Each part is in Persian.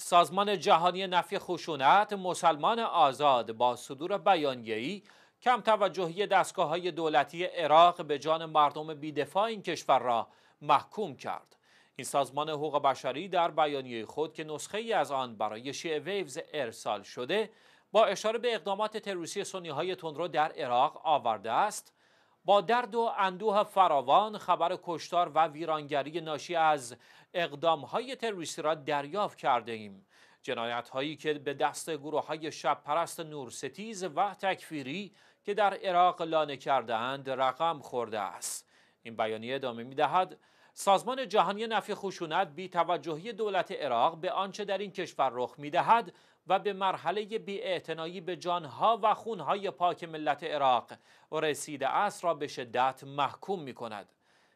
سازمان جهانی نفی خشونت مسلمان آزاد با صدور بیانیه‌ای کم توجهی دستگاه های دولتی عراق به جان مردم بیدفاع این کشور را محکوم کرد. این سازمان حقوق بشری در بیانیه خود که نسخه ای از آن برای شیعه ویوز ارسال شده با اشاره به اقدامات تروریستی سنی های تندرو در عراق آورده است با درد و اندوه فراوان خبر کشتار و ویرانگری ناشی از اقدام های تروریستی را دریافت کرده ایم جنایت هایی که به دست گروه های شب پرست نورستیز و تکفیری که در عراق لانه کرده اند رقم خورده است این بیانیه ادامه می دهد سازمان جهانی نفی خشونت بی توجهی دولت عراق به آنچه در این کشور رخ می دهد و به مرحله بیاعتنایی به جانها و خونهای پاک ملت عراق رسیده است را به شدت محکوم می کند.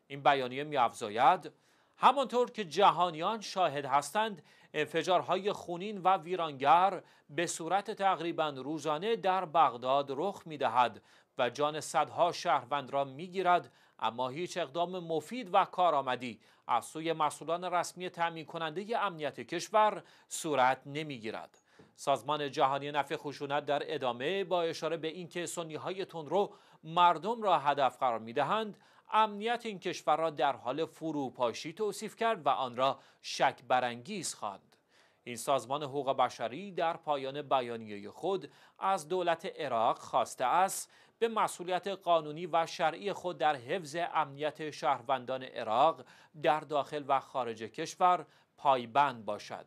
این بیانیه می افزاید همانطور که جهانیان شاهد هستند انفجارهای خونین و ویرانگر به صورت تقریبا روزانه در بغداد رخ می دهد و جان صدها شهروند را می گیرد اما هیچ اقدام مفید و کارآمدی از سوی مسئولان رسمی تعمین کننده امنیت کشور صورت نمی گیرد. سازمان جهانی نفع خشونت در ادامه با اشاره به اینکه سنی های رو مردم را هدف قرار می دهند امنیت این کشور را در حال فروپاشی توصیف کرد و آن را شک برانگیز خواند این سازمان حقوق بشری در پایان بیانیه خود از دولت عراق خواسته است به مسئولیت قانونی و شرعی خود در حفظ امنیت شهروندان عراق در داخل و خارج کشور پایبند باشد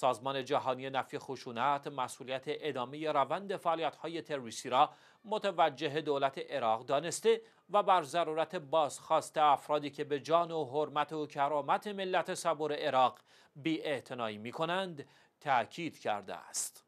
سازمان جهانی نفی خشونت مسئولیت ادامه روند فعالیت‌های تروریستی را متوجه دولت عراق دانسته و بر ضرورت بازخواست افرادی که به جان و حرمت و کرامت ملت صبور عراق می می‌کنند تأکید کرده است.